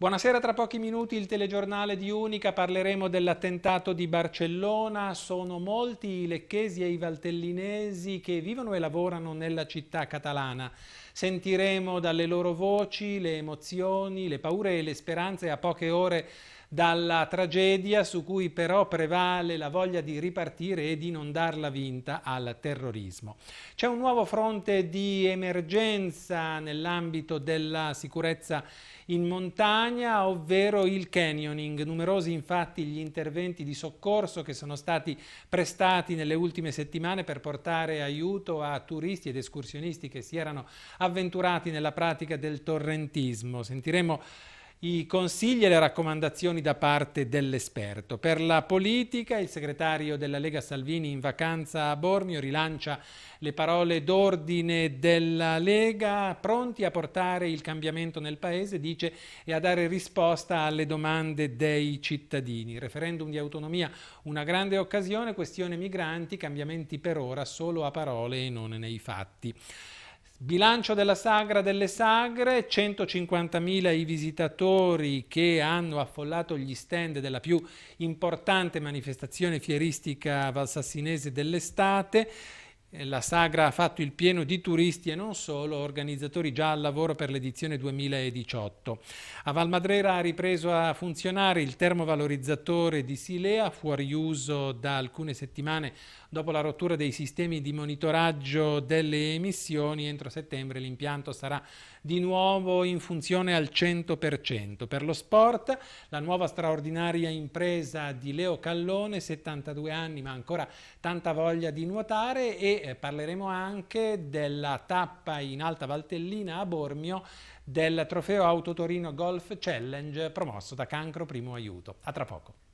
Buonasera, tra pochi minuti il telegiornale di Unica, parleremo dell'attentato di Barcellona. Sono molti i lecchesi e i valtellinesi che vivono e lavorano nella città catalana. Sentiremo dalle loro voci le emozioni, le paure e le speranze a poche ore dalla tragedia su cui però prevale la voglia di ripartire e di non darla vinta al terrorismo. C'è un nuovo fronte di emergenza nell'ambito della sicurezza in montagna, ovvero il canyoning. Numerosi infatti gli interventi di soccorso che sono stati prestati nelle ultime settimane per portare aiuto a turisti ed escursionisti che si erano avventurati nella pratica del torrentismo. Sentiremo i consigli e le raccomandazioni da parte dell'esperto. Per la politica il segretario della Lega Salvini in vacanza a Bormio rilancia le parole d'ordine della Lega, pronti a portare il cambiamento nel Paese, dice, e a dare risposta alle domande dei cittadini. Referendum di autonomia, una grande occasione, questione migranti, cambiamenti per ora solo a parole e non nei fatti. Bilancio della Sagra delle Sagre, 150.000 i visitatori che hanno affollato gli stand della più importante manifestazione fieristica valsassinese dell'estate eh, la sagra ha fatto il pieno di turisti e non solo, organizzatori già al lavoro per l'edizione 2018. A Valmadrera ha ripreso a funzionare il termovalorizzatore di Silea, fuori uso da alcune settimane dopo la rottura dei sistemi di monitoraggio delle emissioni. Entro settembre l'impianto sarà di nuovo in funzione al 100%. Per lo sport, la nuova straordinaria impresa di Leo Callone, 72 anni ma ancora tanta voglia di nuotare e eh, parleremo anche della tappa in Alta Valtellina a Bormio del trofeo Auto Torino Golf Challenge promosso da Cancro Primo Aiuto. A tra poco.